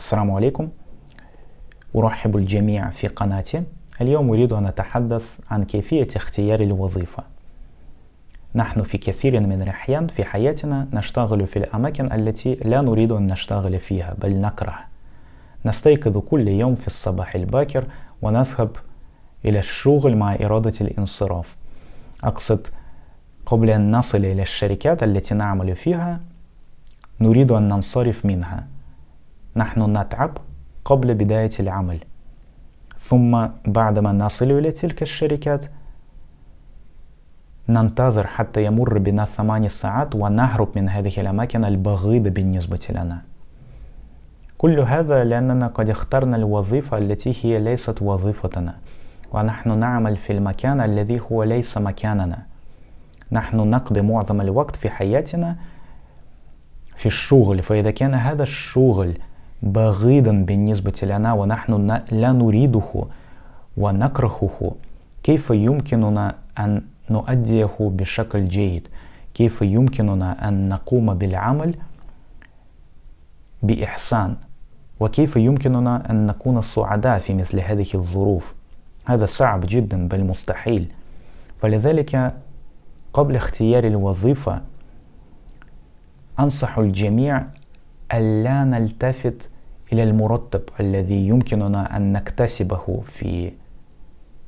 السلام عليكم أرحب الجميع في قناتي اليوم أريد أن أتحدث عن كيفية اختيار الوظيفة نحن في كثير من الأحيان في حياتنا نشتغل في الأماكن التي لا نريد أن نشتغل فيها بل نكره نستيقظ كل يوم في الصباح الباكر ونذهب إلى الشغل مع إرادة الانصراف أقصد قبل أن نصل إلى الشركات التي نعمل فيها نريد أن ننصرف منها نحن نتعب قبل بداية العمل ثم بعدما نصل إلى تلك الشركات ننتظر حتى يمر بنا ثماني ساعات ونهرب من هذه الأماكن البغيضة بالنسبة لنا كل هذا لأننا قد اخترنا الوظيفة التي هي ليست وظيفتنا ونحن نعمل في المكان الذي هو ليس مكاننا نحن نقضي معظم الوقت في حياتنا في الشغل فإذا كان هذا الشغل بغيضا بالنسبة لنا ونحن لا نريده ونكرهه كيف يمكننا أن نؤديه بشكل جيد كيف يمكننا أن نقوم بالعمل بإحسان وكيف يمكننا أن نكون سعداء في مثل هذه الظروف هذا صعب جدا بل مستحيل فلذلك قبل اختيار الوظيفة أنصح الجميع ألا نلتفت إلى المرتب الذي يمكننا أن نكتسبه في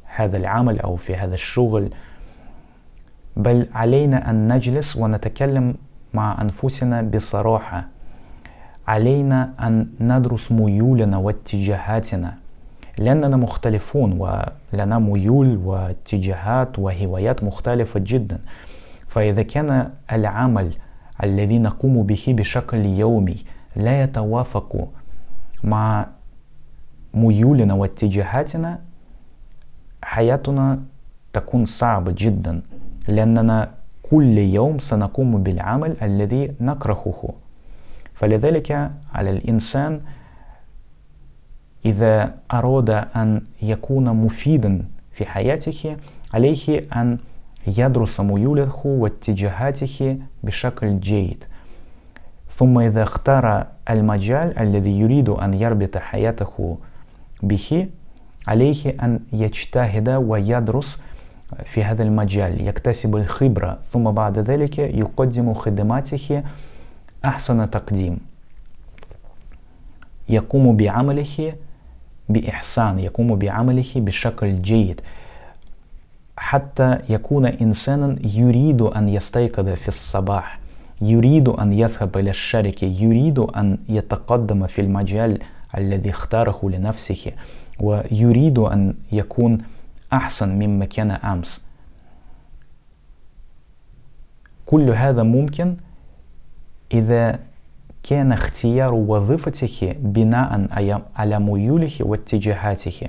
هذا العمل أو في هذا الشغل بل علينا أن نجلس ونتكلم مع أنفسنا بصراحة علينا أن ندرس ميولنا واتجاهاتنا لأننا مختلفون ولنا ميول واتجاهات وهوايات مختلفة جدا فإذا كان العمل الذي نقوم به بشكل يومي لا يتوافق مع ميولنا واتجاهاتنا حياتنا تكون صعبة جدا لأننا كل يوم سنقوم بالعمل الذي نكرهه فلذلك على الإنسان إذا أراد أن يكون مفيدا في حياته عليه أن يدرس ميوله واتجاهاته بشكل جيد ثم إذا اختار المجال الذي يريد أن يربط حياته به عليه أن يجتهد ويدرس في هذا المجال يكتسب الخبرة ثم بعد ذلك يقدم خدماته أحسن تقديم يقوم بعمله بإحسان يقوم بعمله بشكل جيد حتى يكون إنسانا يريد أن يستيقظ في الصباح يريد أن يذهب إلى الشركة يريد أن يتقدم في المجال الذي اختاره لنفسه ويريد أن يكون أحسن مما كان أمس كل هذا ممكن إذا كان اختيار وظيفته بناء على ميوله واتجاهاته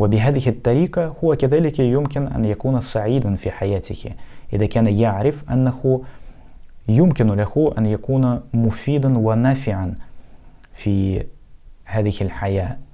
وبهذه الطريقة هو كذلك يمكن أن يكون سعيدا في حياته إذا كان يعرف أنه يمكن له أن يكون مفيدا ونافعا في هذه الحياة